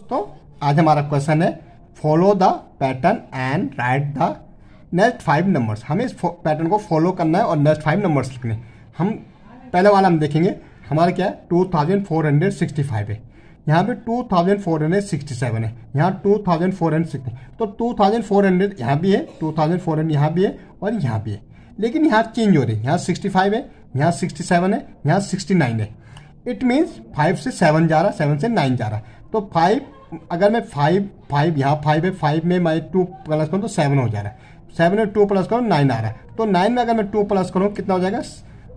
दोस्तों आज हमारा क्वेश्चन है follow the pattern and write the next five numbers हमें इस पैटर्न को फॉलो करना है और नेक्स्ट फाइव नंबर्स लिखने हम पहले वाला हम देखेंगे हमारा क्या है टू थाउजेंड फोर हंड्रेड है यहाँ पे two thousand four hundred sixty seven है यहाँ टू थाउजेंड फोर तो टू थाउजेंड फोर हंड्रेड यहाँ भी है टू थाउजेंड फोर यहाँ भी है और यहाँ भी है लेकिन यहाँ चेंज हो रही है यहाँ सिक्सटी फाइव है यहाँ सिक्सटी सेवन है यहाँ सिक्सटी नाइन है इट मीन्स फाइव से सेवन जा रहा है सेवन से नाइन जा रहा है तो फाइव अगर मैं फाइव फाइव यहाँ फाइव है फाइव में मैं टू प्लस करूँ तो सेवन हो जा रहा है सेवन में टू प्लस करूँ नाइन आ रहा है तो नाइन में अगर मैं टू प्लस करूँ कितना हो जाएगा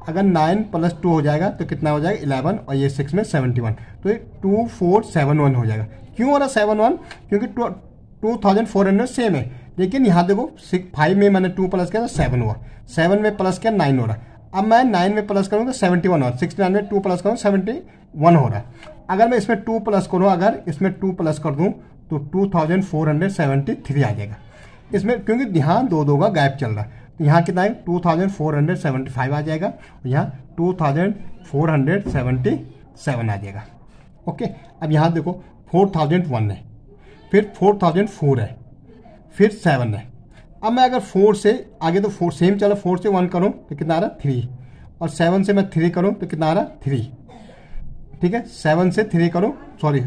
अगर नाइन प्लस टू हो जाएगा तो कितना हो जाएगा इलेवन और ये सिक्स में सेवेंटी वन तो ये टू फोर सेवन वन हो जाएगा क्यों हो रहा है सेवन वन क्योंकि two thousand four hundred same है लेकिन यहाँ देखो सिक्स फाइव में मैंने टू प्लस किया तो सेवन हुआ सेवन में प्लस किया नाइन हो रहा है अब मैं नाइन में प्लस करूँगा सेवेंटी तो वन हो रहा है सिक्सटी नाइन में टू प्लस करूँगा सेवेंटी वन हो रहा है अगर मैं इसमें टू प्लस करूँ अगर इसमें टू प्लस कर दूँ तो two thousand four hundred seventy three आ जाएगा इसमें क्योंकि यहाँ दो दो का गैप चल रहा है तो यहाँ कितना है two thousand four hundred seventy five आ जाएगा और यहाँ two thousand four hundred seventy seven आ जाएगा ओके अब यहाँ देखो फोर थाउजेंड वन है फिर फोर थाउजेंड फोर है फिर सेवन है अब मैं अगर फोर से आगे तो फोर सेम चलो फोर से वन करूँ तो कितना आ रहा थ्री और सेवन से मैं थ्री करूँ तो कितना आ रहा थ्री ठीक है सेवन से थ्री करूँ सॉरी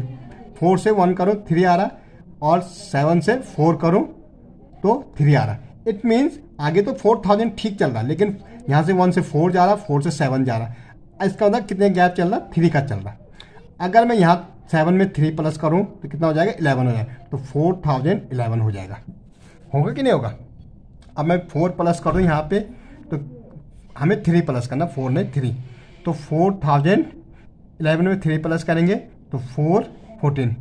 फोर से वन करूँ थ्री आ रहा और सेवन से फोर करूँ तो थ्री आ रहा इट मीन्स आगे तो फोर थाउजेंड ठीक चल रहा लेकिन यहाँ से वन से फोर जा रहा फोर से सेवन जा रहा इसका मतलब कितने गैप चल रहा थ्री का चल रहा अगर मैं यहाँ सेवन में थ्री प्लस करूँ तो कितना हो जाएगा इलेवन हो जाएगा तो फोर थाउजेंड इलेवन हो जाएगा होगा कि नहीं होगा अब मैं फोर प्लस करूँ यहाँ पे तो हमें थ्री प्लस करना फोर नहीं थ्री तो फोर थाउजेंड इलेवन में थ्री प्लस करेंगे तो फोर फोर्टीन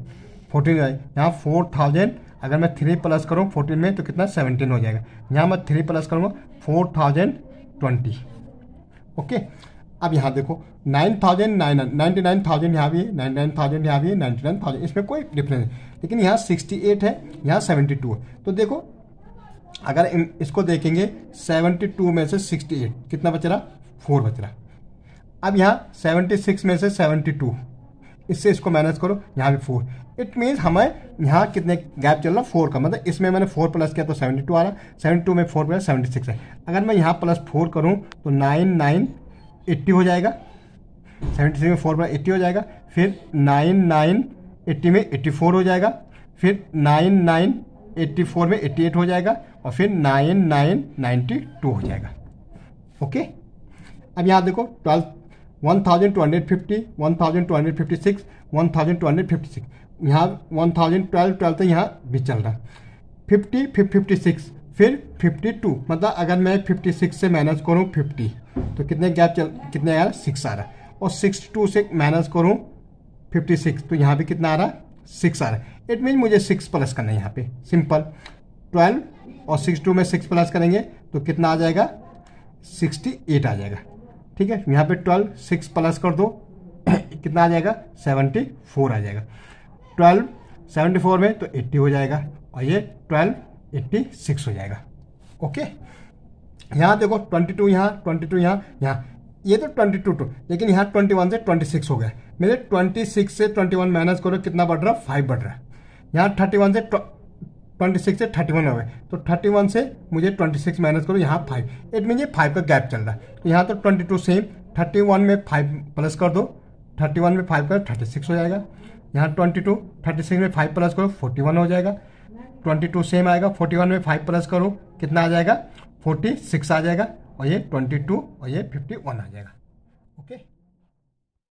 फोर्टीन आए यहाँ फोर थाउजेंड अगर मैं थ्री प्लस करूँ फोर्टीन में तो कितना सेवनटीन हो जाएगा यहाँ मैं थ्री प्लस करूँगा फोर थाउजेंड ट्वेंटी ओके अब यहाँ देखो nine thousand nine ninety nine thousand यहाँ भी है नाइन्टी नाइन थाउजेंड यहाँ भी है नाइन्टी नाइन थाउजेंड इसमें कोई डिफरेंस नहीं लेकिन यहाँ सिक्सटी एट है यहाँ सेवेंटी टू है तो देखो अगर इसको देखेंगे सेवेंटी टू में से सिक्सटी एट कितना बच रहा फोर बच रहा अब यहाँ सेवेंटी सिक्स में से सेवेंटी टू इससे इसको मैनेज करो यहाँ भी फोर इट मीन्स हमें यहाँ कितने गैप चल रहा फोर का मतलब इसमें मैंने फोर प्लस किया तो सेवेंटी टू आ रहा है सेवेंटी टू में फोर प्लस सेवेंटी सिक्स है अगर मैं यहाँ प्लस फोर करूँ तो नाइन नाइन एट्टी हो जाएगा सेवेंटी सिक्स में फोर प्लस एट्टी हो जाएगा फिर नाइन नाइन एट्टी में एट्टी फोर हो जाएगा फिर नाइन नाइन एट्टी फोर में एट्टी एट हो जाएगा और फिर नाइन नाइन नाइन्टी टू हो जाएगा ओके अब यहाँ देखो ट्वेल्थ वन 1256, 1256 यहाँ 1012, ट्वेल्व तो यहाँ भी चल रहा है 50, 56, फिर 52 मतलब अगर मैं 56 से माइनस करूँ 50 तो कितने गैप चल कितने यार सिक्स आ रहा है और 62 से माइनस करूँ 56 तो यहाँ भी कितना आ रहा है सिक्स आ रहा है इट मीन मुझे सिक्स प्लस करना है यहाँ पे सिंपल 12 और 62 में सिक्स प्लस करेंगे तो कितना आ जाएगा सिक्सटी आ जाएगा ठीक है यहाँ पे ट्वेल्व सिक्स प्लस कर दो कितना आ जाएगा सेवेंटी फोर आ जाएगा ट्वेल्व सेवेंटी फोर में तो एट्टी हो जाएगा और ये ट्वेल्व एट्टी सिक्स हो जाएगा ओके यहाँ देखो ट्वेंटी टू यहाँ ट्वेंटी टू यहाँ यहाँ ये तो ट्वेंटी टू टू तो, लेकिन यहाँ ट्वेंटी वन से ट्वेंटी सिक्स हो गया मेरे ट्वेंटी सिक्स से ट्वेंटी वन माइनस करो कितना बढ़ रहा है फाइव बढ़ रहा है यहाँ थर्टी वन से ट्वेंटी सिक्स से थर्टी वन हो गए तो थर्टी वन से मुझे ट्वेंटी सिक्स माइनस करो यहाँ फाइव इट मीन ये फाइव का गैप चल रहा है तो यहाँ तो twenty two same thirty one में फाइव प्लस कर दो थर्टी वन में फाइव करो थर्टी सिक्स हो जाएगा यहाँ ट्वेंटी टू थर्टी सिक्स में फाइव प्लस करो फोर्टी वन हो जाएगा ट्वेंटी टू सेम आएगा फोर्टी वन में फाइव प्लस करो कितना आ जाएगा फोर्टी सिक्स आ जाएगा और ये ट्वेंटी टू और ये फिफ्टी वन आ जाएगा ओके